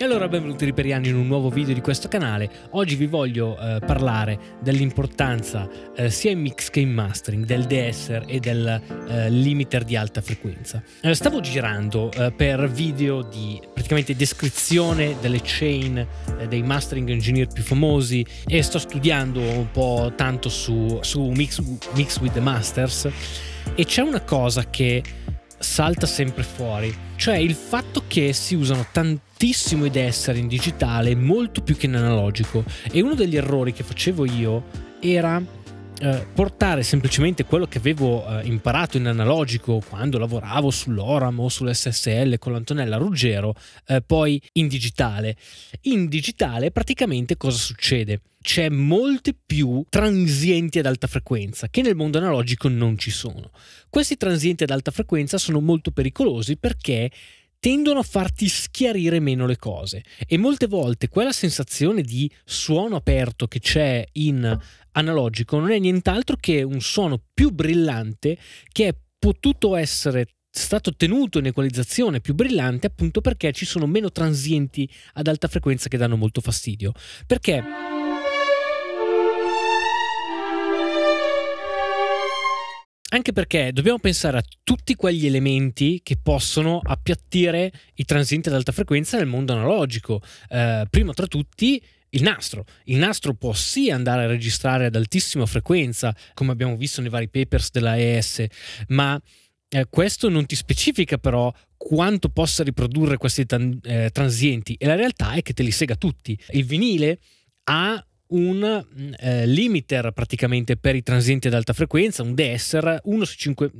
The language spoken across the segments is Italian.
E allora benvenuti riperiani in un nuovo video di questo canale. Oggi vi voglio eh, parlare dell'importanza eh, sia in mix che in mastering del DSR e del eh, limiter di alta frequenza. Eh, stavo girando eh, per video di praticamente descrizione delle chain eh, dei mastering engineer più famosi e sto studiando un po' tanto su, su mix, mix with the Masters e c'è una cosa che salta sempre fuori. Cioè il fatto che si usano tantissimo i dessert in digitale, molto più che in analogico. E uno degli errori che facevo io era eh, portare semplicemente quello che avevo eh, imparato in analogico quando lavoravo sull'Oram o sull'SSL con l'Antonella Ruggero, eh, poi in digitale. In digitale praticamente cosa succede? c'è molte più transienti ad alta frequenza che nel mondo analogico non ci sono. Questi transienti ad alta frequenza sono molto pericolosi perché tendono a farti schiarire meno le cose e molte volte quella sensazione di suono aperto che c'è in analogico non è nient'altro che un suono più brillante che è potuto essere stato tenuto in equalizzazione più brillante appunto perché ci sono meno transienti ad alta frequenza che danno molto fastidio. Perché anche perché dobbiamo pensare a tutti quegli elementi che possono appiattire i transienti ad alta frequenza nel mondo analogico. Eh, primo tra tutti il nastro. Il nastro può sì andare a registrare ad altissima frequenza, come abbiamo visto nei vari papers della ES, ma eh, questo non ti specifica però quanto possa riprodurre questi tan- eh, transienti e la realtà è che te li sega tutti. Il vinile ha un mm, eh, limiter praticamente per i transienti ad alta frequenza, un DSR, 1 su 5,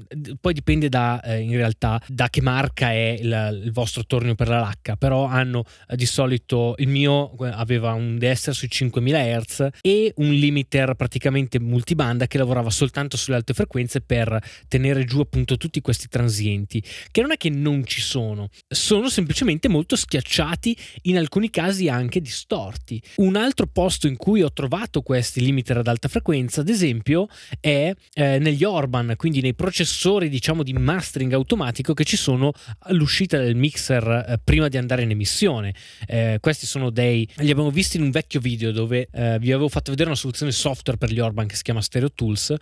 poi dipende da, eh, in realtà da che marca è il, il vostro tornio per la lacca, però hanno eh, di solito, il mio eh, aveva un DSR sui 5000 Hz e un limiter praticamente multibanda che lavorava soltanto sulle alte frequenze per tenere giù appunto tutti questi transienti, che non è che non ci sono, sono semplicemente molto schiacciati, in alcuni casi anche distorti. Un altro posto in cui cui ho trovato questi limiter ad alta frequenza, ad esempio, è eh, negli Orban, quindi nei processori diciamo di mastering automatico che ci sono all'uscita del mixer eh, prima di andare in emissione. Eh, questi sono dei li abbiamo visti in un vecchio video dove eh, vi avevo fatto vedere una soluzione software per gli Orban che si chiama Stereo Tools.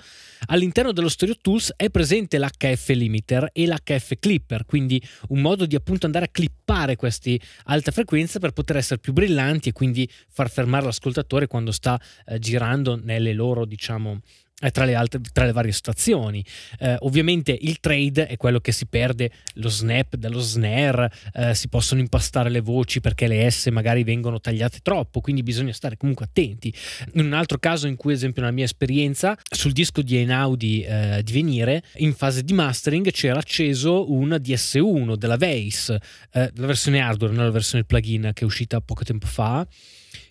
All'interno dello Stereo Tools è presente l'HF limiter e l'HF clipper, quindi un modo di appunto andare a clippare queste alte frequenze per poter essere più brillanti e quindi far fermare l'ascoltatore quando quando sta eh, girando nelle loro, diciamo, eh, tra le, altre, tra le, varie stazioni. Eh, ovviamente il trade è quello che si perde lo snap dallo snare, eh, si possono impastare le voci perché le S magari vengono tagliate troppo, quindi bisogna stare comunque attenti. In un altro caso in cui, esempio, nella mia esperienza, sul disco di Einaudi eh, di Venire, in fase di mastering c'era acceso un DS1 della Vase, eh, la versione hardware, non la versione plugin che è uscita poco tempo fa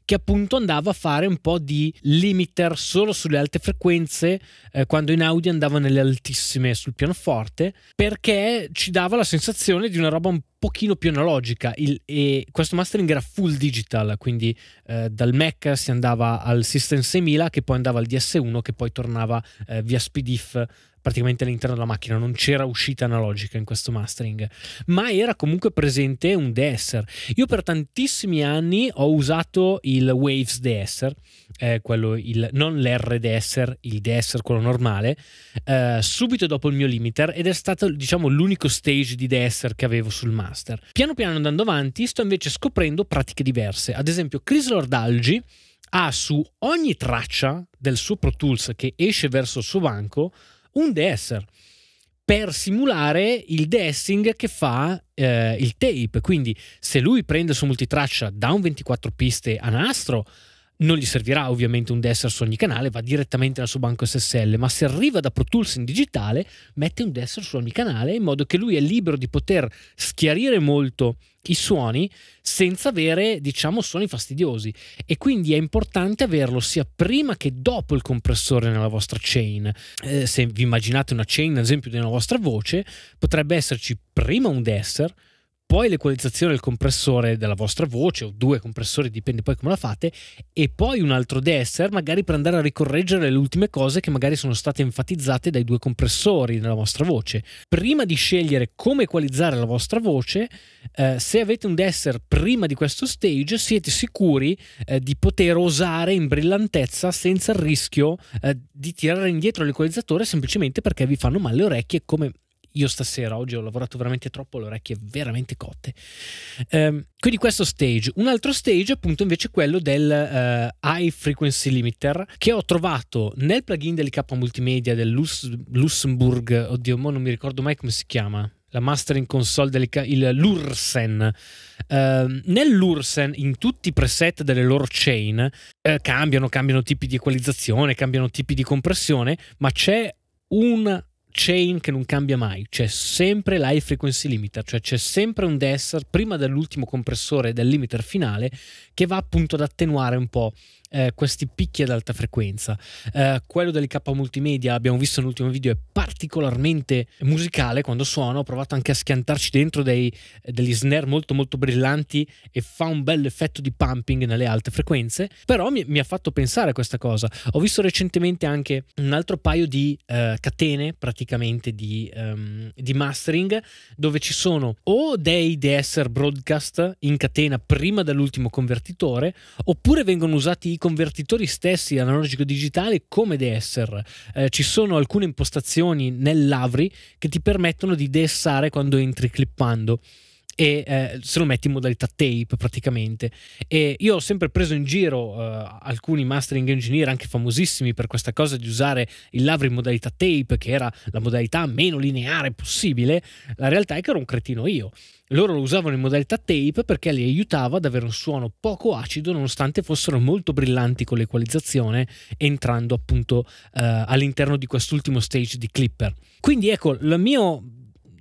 che appunto andava a fare un po' di limiter solo sulle alte frequenze eh, quando in Audi andava nelle altissime sul pianoforte perché ci dava la sensazione di una roba un po' pochino più analogica Il, e questo mastering era full digital, quindi eh, dal Mac si andava al System 6000 che poi andava al DS1 che poi tornava eh, via SPDIF praticamente all'interno della macchina, non c'era uscita analogica in questo mastering, ma era comunque presente un DSR. Io per tantissimi anni ho usato il Waves DSR, eh, quello il, non l'R DSR, il DSR quello normale, eh, subito dopo il mio limiter ed è stato diciamo l'unico stage di DSR che avevo sul mastering master. Piano piano andando avanti sto invece scoprendo pratiche diverse. Ad esempio Chris Lord Algi ha su ogni traccia del suo Pro Tools che esce verso il suo banco un deesser per simulare il dessing che fa eh, il tape. Quindi se lui prende su multitraccia da un 24 piste a nastro, non gli servirà ovviamente un DSR su ogni canale, va direttamente dal suo banco SSL, ma se arriva da Pro Tools in digitale, mette un DSR su ogni canale in modo che lui è libero di poter schiarire molto i suoni senza avere, diciamo, suoni fastidiosi. E quindi è importante averlo sia prima che dopo il compressore nella vostra chain. Eh, se vi immaginate una chain, ad esempio, della vostra voce, potrebbe esserci prima un DSR poi l'equalizzazione del compressore della vostra voce o due compressori, dipende poi come la fate, e poi un altro DSR magari per andare a ricorreggere le ultime cose che magari sono state enfatizzate dai due compressori nella vostra voce. Prima di scegliere come equalizzare la vostra voce, eh, se avete un DSR prima di questo stage siete sicuri eh, di poter osare in brillantezza senza il rischio eh, di tirare indietro l'equalizzatore semplicemente perché vi fanno male le orecchie come io stasera, oggi ho lavorato veramente troppo, le orecchie veramente cotte. Um, quindi questo stage. Un altro stage appunto invece è quello del uh, High Frequency Limiter che ho trovato nel plugin dell'IK Multimedia del Lus- Luxembourg, oddio, mo non mi ricordo mai come si chiama la mastering console dell'Ursen. Uh, ehm, Nell'Ursen, in tutti i preset delle loro chain, uh, cambiano, cambiano tipi di equalizzazione, cambiano tipi di compressione, ma c'è un chain che non cambia mai, c'è sempre l'high frequency limiter, cioè c'è sempre un desser prima dell'ultimo compressore del limiter finale che va appunto ad attenuare un po' eh, questi picchi ad alta frequenza. Eh, quello K multimedia, abbiamo visto nell'ultimo video, è particolarmente musicale quando suona. Ho provato anche a schiantarci dentro dei, degli snare molto molto brillanti e fa un bel effetto di pumping nelle alte frequenze. Però mi, mi ha fatto pensare a questa cosa. Ho visto recentemente anche un altro paio di eh, catene praticamente di, um, di mastering dove ci sono o dei DSR broadcast in catena prima dell'ultimo convertitore oppure vengono usati i convertitori stessi analogico digitale come DSR. Eh, ci sono alcune impostazioni nell'Avri che ti permettono di DSare quando entri clippando e eh, se lo metti in modalità tape praticamente. E io ho sempre preso in giro eh, alcuni mastering engineer, anche famosissimi, per questa cosa di usare il lavoro in modalità tape, che era la modalità meno lineare possibile. La realtà è che ero un cretino io. Loro lo usavano in modalità tape perché li aiutava ad avere un suono poco acido nonostante fossero molto brillanti con l'equalizzazione entrando appunto eh, all'interno di quest'ultimo stage di Clipper. Quindi ecco, la, mio,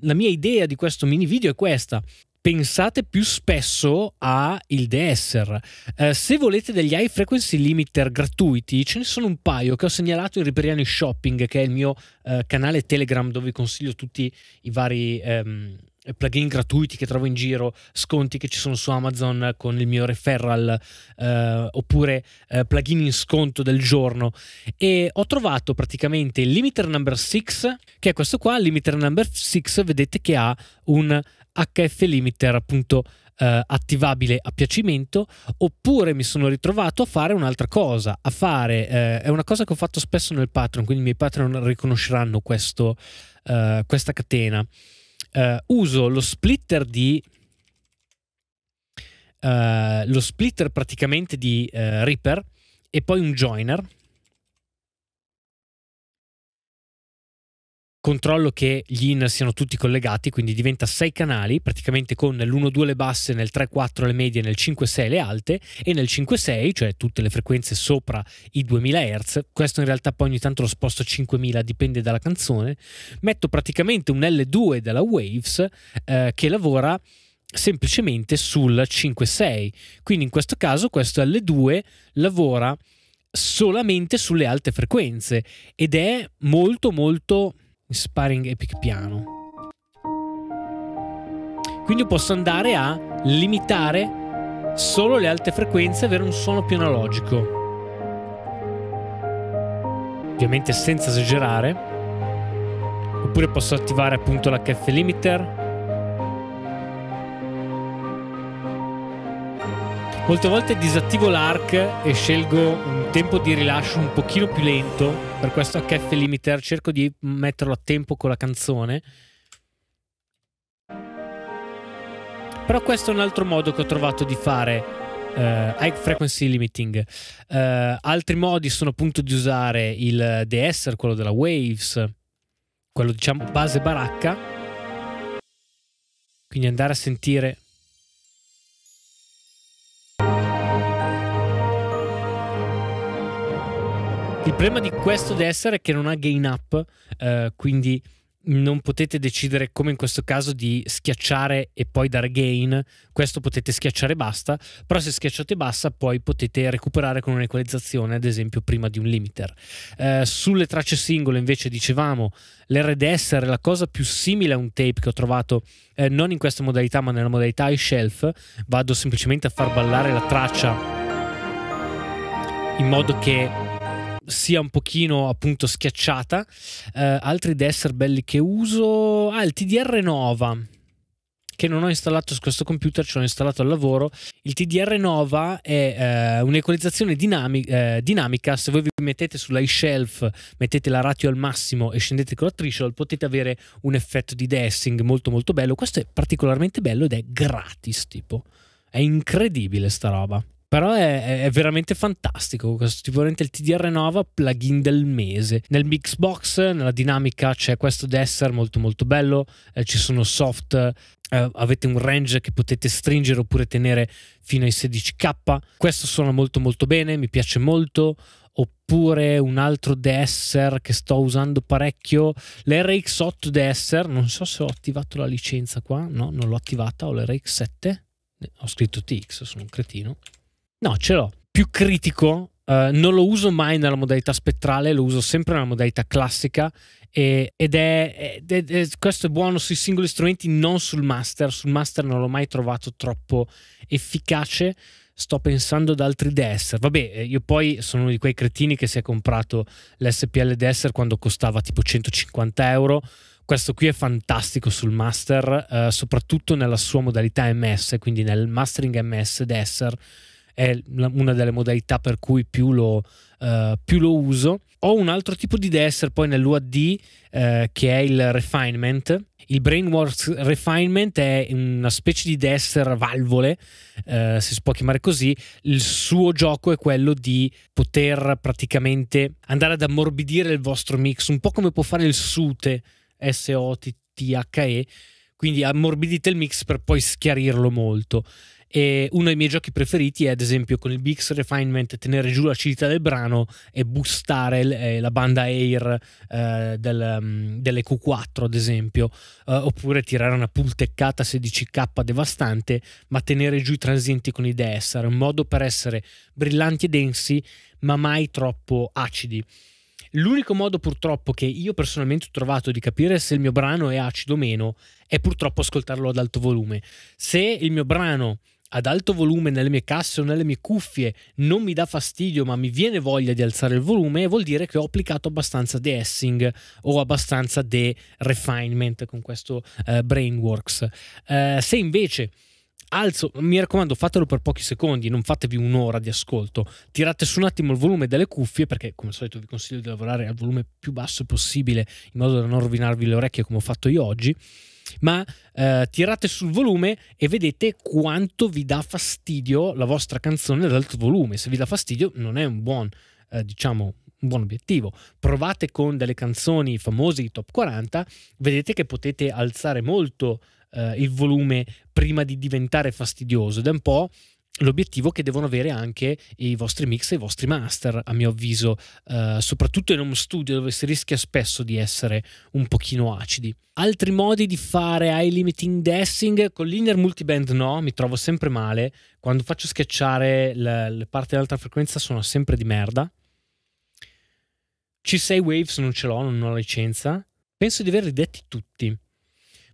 la mia idea di questo mini video è questa pensate più spesso al DSR. Eh, se volete degli high frequency limiter gratuiti, ce ne sono un paio che ho segnalato in Riperiani Shopping, che è il mio eh, canale Telegram dove vi consiglio tutti i vari ehm, plugin gratuiti che trovo in giro, sconti che ci sono su Amazon con il mio referral, eh, oppure eh, plugin in sconto del giorno. E ho trovato praticamente il limiter number 6, che è questo qua, il limiter number 6, vedete che ha un HF limiter appunto eh, attivabile a piacimento oppure mi sono ritrovato a fare un'altra cosa, a fare, eh, è una cosa che ho fatto spesso nel patron quindi i miei patron riconosceranno questo, eh, questa catena. Eh, uso lo splitter di eh, lo splitter praticamente di eh, Reaper e poi un joiner controllo che gli in siano tutti collegati, quindi diventa 6 canali, praticamente con nell'1-2 le basse, nel 3-4 le medie, nel 5-6 le alte e nel 5-6, cioè tutte le frequenze sopra i 2000 Hz, questo in realtà poi ogni tanto lo sposto a 5000, dipende dalla canzone, metto praticamente un L2 della Waves eh, che lavora semplicemente sul 5-6, quindi in questo caso questo L2 lavora solamente sulle alte frequenze ed è molto molto in sparring Epic Piano. Quindi posso andare a limitare solo le alte frequenze e avere un suono più analogico. Ovviamente senza esagerare. Oppure posso attivare appunto l'HF limiter Molte volte disattivo l'arc e scelgo un tempo di rilascio un pochino più lento, per questo HF limiter cerco di metterlo a tempo con la canzone. Però questo è un altro modo che ho trovato di fare eh, high frequency limiting. Eh, altri modi sono appunto di usare il de-esser, eh, quello della Waves, quello diciamo base baracca. Quindi andare a sentire problema di questo DSR è che non ha gain up, eh, quindi non potete decidere come in questo caso di schiacciare e poi dare gain, questo potete schiacciare e basta, però se schiacciate basta poi potete recuperare con un'equalizzazione ad esempio prima di un limiter. Eh, sulle tracce singole invece dicevamo l'RDS è la cosa più simile a un tape che ho trovato eh, non in questa modalità ma nella modalità iShelf, vado semplicemente a far ballare la traccia in modo che sia un pochino appunto schiacciata. Eh, altri desser belli che uso. Ah, il TDR Nova che non ho installato su questo computer, ce l'ho installato al lavoro. Il TDR Nova è eh, un'equalizzazione dinami eh, dinamica. Se voi vi mettete sulla sull'iShelf, mettete la ratio al massimo e scendete con la threshold, potete avere un effetto di dessing molto molto bello. Questo è particolarmente bello ed è gratis, tipo. È incredibile sta roba. Però è, è, veramente fantastico. Questo sicuramente il TDR Nova plugin del mese. Nel Mixbox, nella dinamica, c'è questo Desser molto molto bello. Eh, ci sono soft, eh, avete un range che potete stringere oppure tenere fino ai 16k. Questo suona molto molto bene, mi piace molto oppure un altro Desser che sto usando parecchio, l'RX8 Desser, non so se ho attivato la licenza qua, no, non l'ho attivata, ho l'RX7, ho scritto TX, sono un cretino. No, ce l'ho. Più critico, eh, non lo uso mai nella modalità spettrale, lo uso sempre nella modalità classica e, ed, è, ed, è, ed è, questo è buono sui singoli strumenti, non sul master. Sul master non l'ho mai trovato troppo efficace sto pensando ad altri Desser. Vabbè, eh, io poi sono uno di quei cretini che si è comprato l'SPL Desser quando costava tipo 150 euro. Questo qui è fantastico sul master, eh, soprattutto nella sua modalità MS, quindi nel mastering MS Desser è una delle modalità per cui più lo, uh, più lo uso. Ho un altro tipo di dester poi nell'UAD uh, eh, che è il refinement. Il Brainworks Refinement è una specie di dester valvole, uh, se si può chiamare così. Il suo gioco è quello di poter praticamente andare ad ammorbidire il vostro mix, un po' come può fare il SUTE, S-O-T-T-H-E, quindi ammorbidite il mix per poi schiarirlo molto. E uno dei miei giochi preferiti è ad esempio con il Bix Refinement tenere giù l'acidità del brano e boostare eh, la banda air eh, del, um, delle Q4 ad esempio eh, oppure tirare una pulteccata 16k devastante ma tenere giù i transienti con i DSR un modo per essere brillanti e densi ma mai troppo acidi L'unico modo purtroppo che io personalmente ho trovato di capire se il mio brano è acido o meno è purtroppo ascoltarlo ad alto volume. Se il mio brano ad alto volume nelle mie casse o nelle mie cuffie non mi dà fastidio ma mi viene voglia di alzare il volume vuol dire che ho applicato abbastanza de-essing o abbastanza de-refinement con questo eh, Brainworks. Eh, se invece alzo, mi raccomando fatelo per pochi secondi, non fatevi un'ora di ascolto, tirate su un attimo il volume delle cuffie perché come al solito vi consiglio di lavorare al volume più basso possibile in modo da non rovinarvi le orecchie come ho fatto io oggi ma eh, tirate sul volume e vedete quanto vi dà fastidio la vostra canzone ad alto volume. Se vi dà fastidio non è un buon, eh, diciamo, un buon obiettivo. Provate con delle canzoni famose di top 40, vedete che potete alzare molto eh, il volume prima di diventare fastidioso ed è un po' l'obiettivo che devono avere anche i vostri mix e i vostri master, a mio avviso, eh, soprattutto in home studio dove si rischia spesso di essere un pochino acidi. Altri modi di fare high limiting dancing con linear multiband no, mi trovo sempre male, quando faccio schiacciare le, le parti alta frequenza sono sempre di merda. C6 Waves non ce l'ho, non ho la licenza. Penso di averli detti tutti.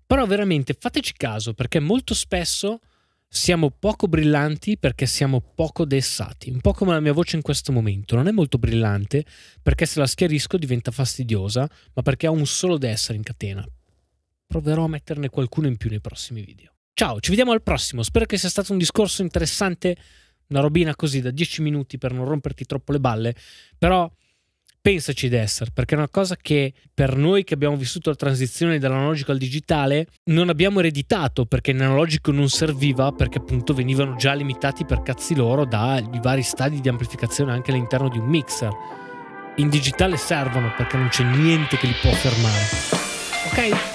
Però veramente fateci caso perché molto spesso siamo poco brillanti perché siamo poco dessati, un po' come la mia voce in questo momento, non è molto brillante perché se la schiarisco diventa fastidiosa, ma perché ho un solo d'essere in catena. Proverò a metterne qualcuno in più nei prossimi video. Ciao, ci vediamo al prossimo, spero che sia stato un discorso interessante, una robina così da 10 minuti per non romperti troppo le balle, però pensaci essere, perché è una cosa che per noi che abbiamo vissuto la transizione dall'analogico al digitale non abbiamo ereditato, perché in analogico non serviva, perché appunto venivano già limitati per cazzi loro dai vari stadi di amplificazione anche all'interno di un mixer. In digitale servono perché non c'è niente che li può fermare. Ok?